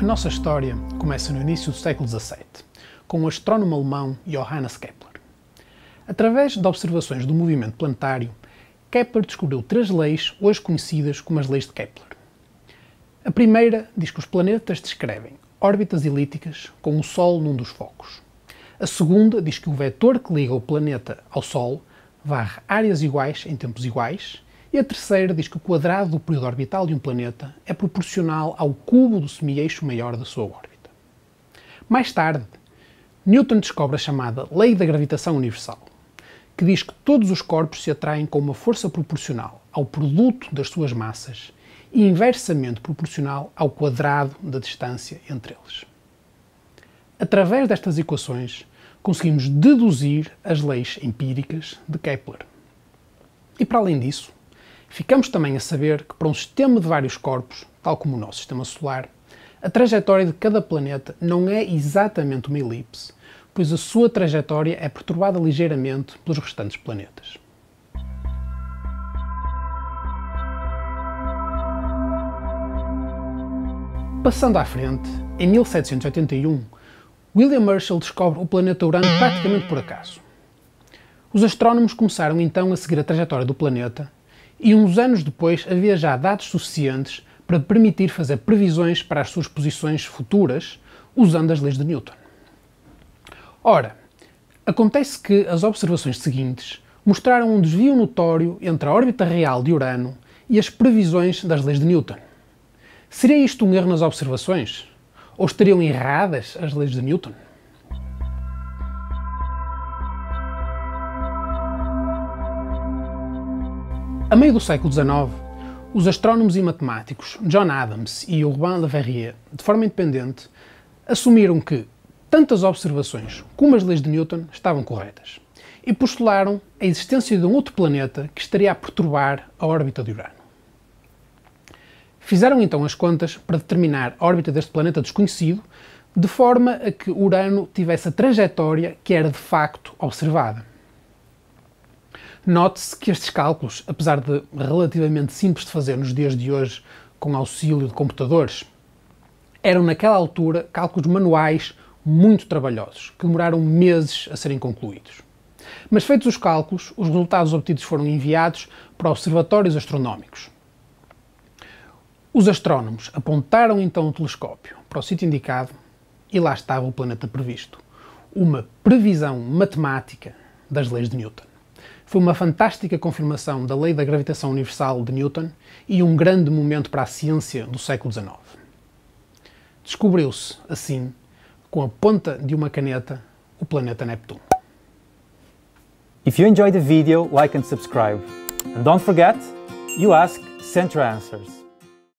A nossa história começa no início do século XVII, com o astrónomo alemão Johannes Kepler. Através de observações do movimento planetário, Kepler descobriu três leis hoje conhecidas como as leis de Kepler. A primeira diz que os planetas descrevem órbitas elípticas com o Sol num dos focos. A segunda diz que o vetor que liga o planeta ao Sol varre áreas iguais em tempos iguais e a terceira diz que o quadrado do período orbital de um planeta é proporcional ao cubo do semi-eixo maior da sua órbita. Mais tarde, Newton descobre a chamada Lei da Gravitação Universal, que diz que todos os corpos se atraem com uma força proporcional ao produto das suas massas e inversamente proporcional ao quadrado da distância entre eles. Através destas equações, conseguimos deduzir as leis empíricas de Kepler. E para além disso, Ficamos também a saber que para um sistema de vários corpos, tal como o nosso sistema solar, a trajetória de cada planeta não é exatamente uma elipse, pois a sua trajetória é perturbada ligeiramente pelos restantes planetas. Passando à frente, em 1781, William Herschel descobre o planeta Urano praticamente por acaso. Os astrónomos começaram então a seguir a trajetória do planeta e uns anos depois havia já dados suficientes para permitir fazer previsões para as suas posições futuras usando as leis de Newton. Ora, acontece que as observações seguintes mostraram um desvio notório entre a órbita real de Urano e as previsões das leis de Newton. Seria isto um erro nas observações? Ou estariam erradas as leis de Newton? A meio do século XIX, os astrónomos e matemáticos John Adams e Urbain Le Verrier, de forma independente, assumiram que tanto as observações como as leis de Newton estavam corretas e postularam a existência de um outro planeta que estaria a perturbar a órbita de Urano. Fizeram então as contas para determinar a órbita deste planeta desconhecido, de forma a que Urano tivesse a trajetória que era de facto observada. Note-se que estes cálculos, apesar de relativamente simples de fazer nos dias de hoje com auxílio de computadores, eram naquela altura cálculos manuais muito trabalhosos, que demoraram meses a serem concluídos. Mas feitos os cálculos, os resultados obtidos foram enviados para observatórios astronómicos. Os astrónomos apontaram então o telescópio para o sítio indicado e lá estava o planeta previsto. Uma previsão matemática das leis de Newton. Foi uma fantástica confirmação da lei da gravitação universal de Newton e um grande momento para a ciência do século XIX. Descobriu-se, assim, com a ponta de uma caneta, o planeta Neptune. If you enjoyed the video, like and subscribe. And don't forget, you ask, send your answers.